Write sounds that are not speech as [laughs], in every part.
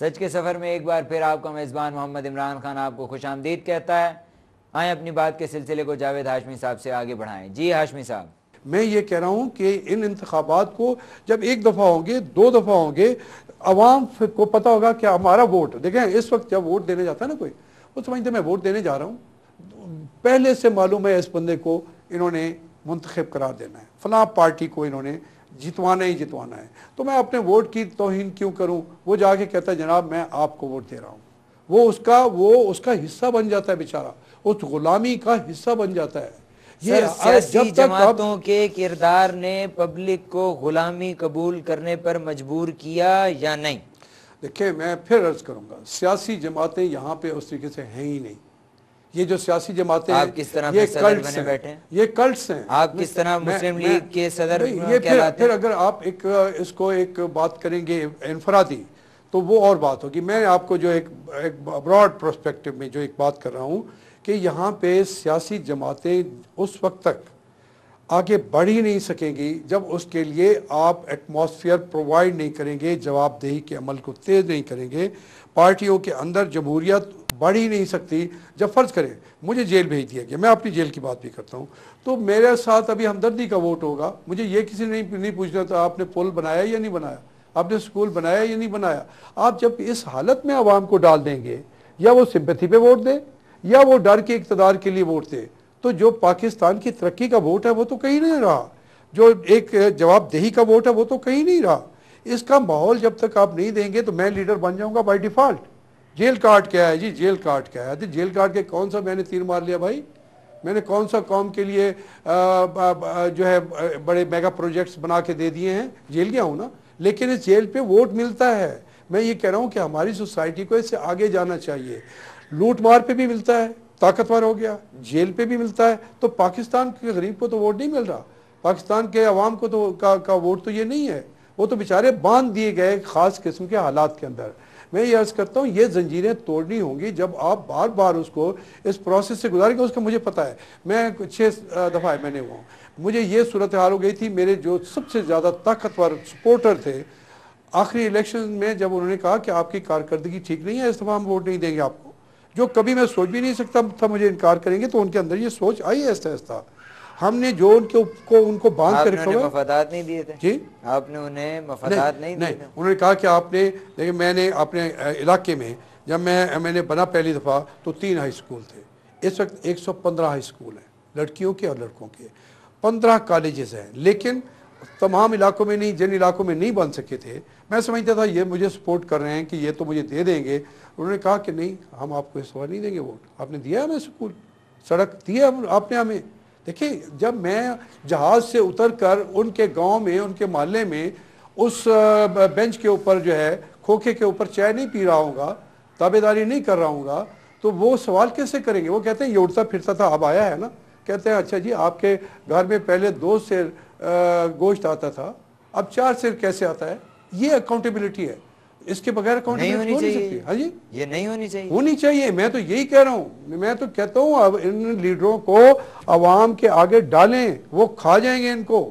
सच के सफ़र में एक बार फिर आपका मेज़बान मोहम्मद इमरान खान आपको खुश आमदीद कहता है आए अपनी बात के सिलसिले को जावेद हाशमी साहब से आगे बढ़ाएं जी हाशमी साहब मैं ये कह रहा हूँ कि इन इंतबात को जब एक दफ़ा होंगे दो दफ़ा होंगे आवाम को पता होगा कि हमारा वोट देखें इस वक्त जब वोट देने जाता है ना कोई वो समझते मैं वोट देने जा रहा हूँ पहले से मालूम है इस बंदे को इन्होंने मंतखब करार देना है फलां पार्टी को इन्होंने जितवाना ही जितवाना है तो मैं अपने वोट की तोहन क्यों करूं वो जाके कहता है जनाब मैं आपको वोट दे रहा हूं वो उसका वो उसका हिस्सा बन जाता है बेचारा उस गुलामी का हिस्सा बन जाता है ये जब जमातों आप... के किरदार ने पब्लिक को गुलामी कबूल करने पर मजबूर किया या नहीं देखिए मैं फिर अर्ज करूंगा सियासी जमातें यहाँ पे उस तरीके से हैं ही नहीं ये जो सियासी जमातें आप किस तरह ये कल्ट बने बैठे ये कल्ट हैं आप किस तरह मुस्लिम लीग के सदर ये फिर, फिर अगर आप एक इसको एक बात करेंगे इनफरादी तो वो और बात होगी मैं आपको जो एक एक ब्रॉड प्रोस्पेक्टिव में जो एक बात कर रहा हूँ कि यहाँ पे सियासी जमातें उस वक्त तक आगे बढ़ ही नहीं सकेंगी जब उसके लिए आप एटमॉस्फेयर प्रोवाइड नहीं करेंगे जवाबदेही के अमल को तेज़ नहीं करेंगे पार्टियों के अंदर जमहूरियत बढ़ ही नहीं सकती जब फ़र्ज़ करें मुझे जेल भेज दिया गया मैं अपनी जेल की बात भी करता हूँ तो मेरे साथ अभी हमदर्दी का वोट होगा मुझे ये किसी ने नहीं पूछना था आपने पुल बनाया या नहीं बनाया आपने स्कूल बनाया या नहीं बनाया आप जब इस हालत में आवाम को डाल देंगे या वो सिंपथी पे वोट दें या वो डर के इकतदार के लिए वोट दे तो जो पाकिस्तान की तरक्की का वोट है वो तो कहीं नहीं रहा जो एक जवाबदेही का वोट है वो तो कहीं नहीं रहा इसका माहौल जब तक आप नहीं देंगे तो मैं लीडर बन जाऊंगा बाय डिफ़ॉल्ट जेल काट क्या है जी जेल काट क्या है तो अरे जेल काट के कौन सा मैंने तीर मार लिया भाई मैंने कौन सा कॉम के लिए आ, आ, आ, जो है बड़े मेगा प्रोजेक्ट्स बना के दे दिए हैं जेल गया हूँ ना लेकिन इस जेल पे वोट मिलता है मैं ये कह रहा हूँ कि हमारी सोसाइटी को इससे आगे जाना चाहिए लूट मार पे भी मिलता है ताकतवर हो गया जेल पे भी मिलता है तो पाकिस्तान के गरीब को तो वोट नहीं मिल रहा पाकिस्तान के अवाम को तो का, का वोट तो ये नहीं है वो तो बेचारे बांध दिए गए खास किस्म के हालात के अंदर मैं ये अर्ज करता हूँ ये जंजीरें तोड़नी होंगी जब आप बार बार उसको इस प्रोसेस से गुजारेंगे उसका मुझे पता है मैं छः दफ़ा है मैंने हुआ मुझे ये सूरत हाल हो गई थी मेरे जो सबसे ज़्यादा ताकतवर सपोर्टर थे आखिरी इलेक्शन में जब उन्होंने कहा कि आपकी कारकर्दगी ठीक नहीं है इस दफ़ा हम वोट नहीं देंगे आपको जो कभी मैं सोच भी नहीं सकता था मुझे इनकार करेंगे तो उनके अंदर ये सोच आई ऐसा ऐसा हमने जो उनके को उनको बांध कर रखा मफादात नहीं दिए थे जी आपने उन्हें मफादात नहीं, नहीं, नहीं दिए उन्होंने कहा कि आपने लेकिन मैंने अपने इलाके में जब मैं मैंने बना पहली दफ़ा तो तीन हाई स्कूल थे इस वक्त 115 हाई स्कूल हैं लड़कियों के और लड़कों के पंद्रह कॉलेजेस हैं लेकिन तमाम इलाकों में नहीं जिन इलाकों में नहीं बन सके थे मैं समझता था ये मुझे सपोर्ट कर रहे हैं कि ये तो मुझे दे देंगे उन्होंने कहा कि नहीं हम आपको इस बार नहीं देंगे वोट आपने दिया हमें स्कूल सड़क दिया आपने हमें देखिए जब मैं जहाज से उतर कर उनके गांव में उनके मोहल्ले में उस बेंच के ऊपर जो है खोखे के ऊपर चाय नहीं पी रहा हूँ ताबेदारी नहीं कर रहा हूँ तो वो सवाल कैसे करेंगे वो कहते हैं ये उड़ता फिरता था अब आया है ना कहते हैं अच्छा जी आपके घर में पहले दो सिर गोश्त आता था अब चार सिर कैसे आता है ये अकाउंटेबिलिटी है इसके बगैर नहीं होनी चाहिए हाँ जी ये नहीं होनी चाहिए होनी चाहिए मैं तो यही कह रहा हूँ मैं तो कहता हूँ अब इन लीडरों को आवाम के आगे डालें वो खा जाएंगे इनको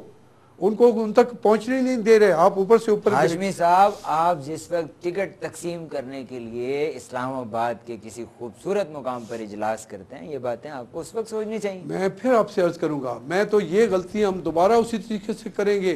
उनको उन तक पहुंचने नहीं दे रहे आप ऊपर से ऊपर साहब आप जिस वक्त टिकट तकसीम करने के लिए इस्लामाबाद के किसी खूबसूरत मुकाम पर इजलास करते हैं ये बातें आपको उस वक्त सोचनी चाहिए मैं फिर आपसे अर्ज करूंगा मैं तो ये गलती हम दोबारा उसी तरीके से करेंगे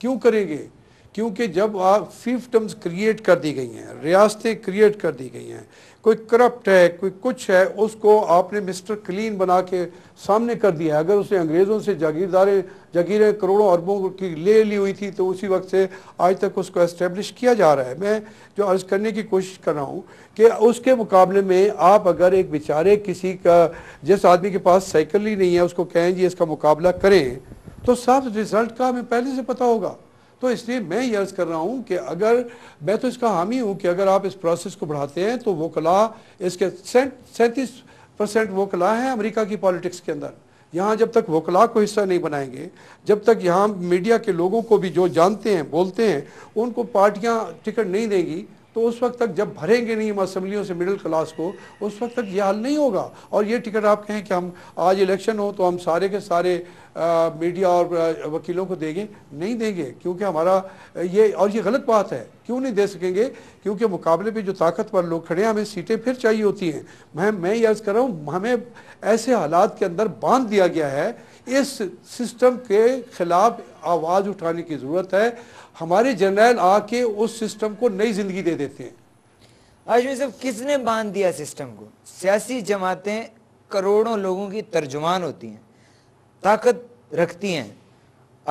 क्यों करेंगे क्योंकि जब आप फीफ्टम्स क्रिएट कर दी गई हैं रियासतें क्रिएट कर दी गई हैं कोई करप्ट है कोई कुछ है उसको आपने मिस्टर क्लीन बना के सामने कर दिया है अगर उसने अंग्रेज़ों से जागीरदारें जागीरें करोड़ों अरबों की ले ली हुई थी तो उसी वक्त से आज तक उसको इस्टेब्लिश किया जा रहा है मैं जो अर्ज़ करने की कोशिश कर रहा हूँ कि उसके मुकाबले में आप अगर एक बेचारे किसी का जिस आदमी के पास साइकिल ही नहीं है उसको कहें जी इसका मुकाबला करें तो साफ रिजल्ट का हमें पहले से पता होगा तो इसलिए मैं ये अर्ज़ कर रहा हूँ कि अगर मैं तो इसका हामी हूँ कि अगर आप इस प्रोसेस को बढ़ाते हैं तो वो कला इसके सैंतीस परसेंट वो कला है अमेरिका की पॉलिटिक्स के अंदर यहाँ जब तक वकला को हिस्सा नहीं बनाएंगे जब तक यहाँ मीडिया के लोगों को भी जो जानते हैं बोलते हैं उनको पार्टियाँ टिकट नहीं देंगी तो उस वक्त तक जब भरेंगे नहीं हम असम्बलियों से मिडिल क्लास को उस वक्त तक ये हल नहीं होगा और ये टिकट आप कहें कि हम आज इलेक्शन हो तो हम सारे के सारे आ, मीडिया और आ, वकीलों को देंगे नहीं देंगे क्योंकि हमारा ये और ये गलत बात है क्यों नहीं दे सकेंगे क्योंकि मुकाबले पे जो ताकतवर लोग खड़े हैं हमें सीटें फिर चाहिए होती हैं मैं मैं यर्ज कर रहा हूँ हमें ऐसे हालात के अंदर बांध दिया गया है इस सिस्टम के खिलाफ आवाज़ उठाने की ज़रूरत है हमारे जनरल आके उस सिस्टम को नई ज़िंदगी दे देते हैं आजमी साहब किसने बांध दिया सिस्टम को सियासी जमातें करोड़ों लोगों की तर्जुमान होती हैं ताकत रखती हैं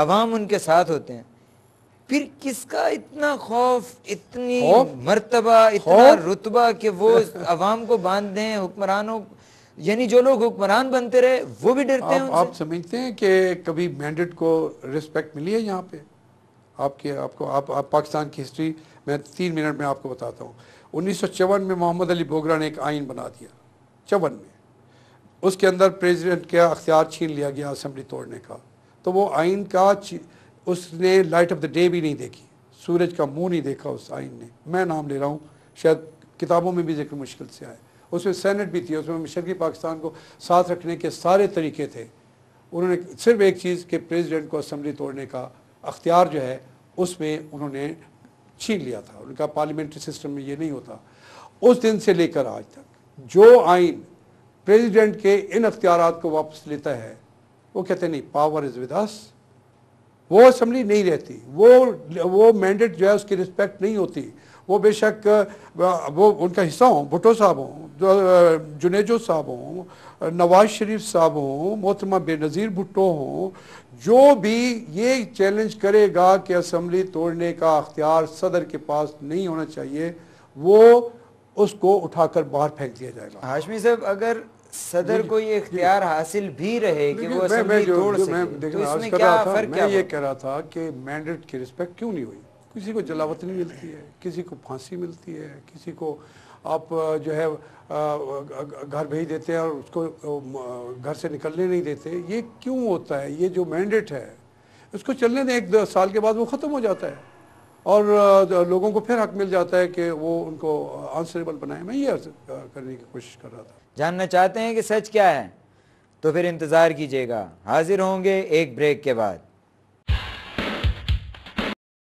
अवाम उनके साथ होते हैं फिर किसका इतना खौफ इतनी मरतबा इतना रुतबा कि वो [laughs] अवाम को बांध दें हुक्मरानों को यानी जो लोग हुक्मरान बनते रहे वो भी डरते हैं आप समझते हैं कि कभी मैंडेट को रिस्पेक्ट मिली है यहाँ पे आपके आपको आप, आप पाकिस्तान की हिस्ट्री मैं तीन मिनट में आपको बताता हूँ उन्नीस में मोहम्मद अली बोगरा ने एक आइन बना दिया चौवन में उसके अंदर प्रेसिडेंट का अख्तियार छीन लिया गया असम्बली तोड़ने का तो वो आइन का उसने लाइट ऑफ द डे भी नहीं देखी सूरज का मुंह नहीं देखा उस आइन ने मैं नाम ले रहा हूँ शायद किताबों में भी जिक्र मुश्किल से आए उसमें सैनट भी थी उसमें मशरकी पाकिस्तान को साथ रखने के सारे तरीके थे उन्होंने सिर्फ एक चीज़ के प्रेसिडेंट को असम्बली तोड़ने का अख्तियार जो है उसमें उन्होंने छीन लिया था उनका पार्लियामेंट्री सिस्टम में ये नहीं होता उस दिन से लेकर आज तक जो आइन प्रेसिडेंट के इन अख्तियार को वापस लेता है वो कहते नहीं पावर इज़ विदास वो असम्बली नहीं रहती वो वो मैंडेट जो है उसकी रिस्पेक्ट नहीं होती वो बेशक वो उनका हिस्सा हों भुटो साहब हों जुनेजो साहब हों नवाज शरीफ साहब हों मोहतरमा बेनज़ीर भुटो हों जो भी ये चैलेंज करेगा कि असम्बली तोड़ने का अख्तियार सदर के पास नहीं होना चाहिए वो उसको उठाकर बाहर फेंक दिया जाएगा हाशमी साहब अगर सदर को ये अख्तियार हासिल भी रहे कि वो असेंबली तोड़ सके तो इसमें क्या फर्क मैं ये कह रहा था कि मैंडेट की रिस्पेक्ट क्यों नहीं हुई किसी को जलावतनी मिलती है किसी को फांसी मिलती है किसी को आप जो है घर भेज देते हैं और उसको घर से निकलने नहीं देते ये क्यों होता है ये जो मैंडेट है उसको चलने दें एक साल के बाद वो ख़त्म हो जाता है और लोगों को फिर हक मिल जाता है कि वो उनको आंसरेबल बनाए मैं ये करने की कोशिश कर रहा था जानना चाहते हैं कि सच क्या है तो फिर इंतज़ार कीजिएगा हाजिर होंगे एक ब्रेक के बाद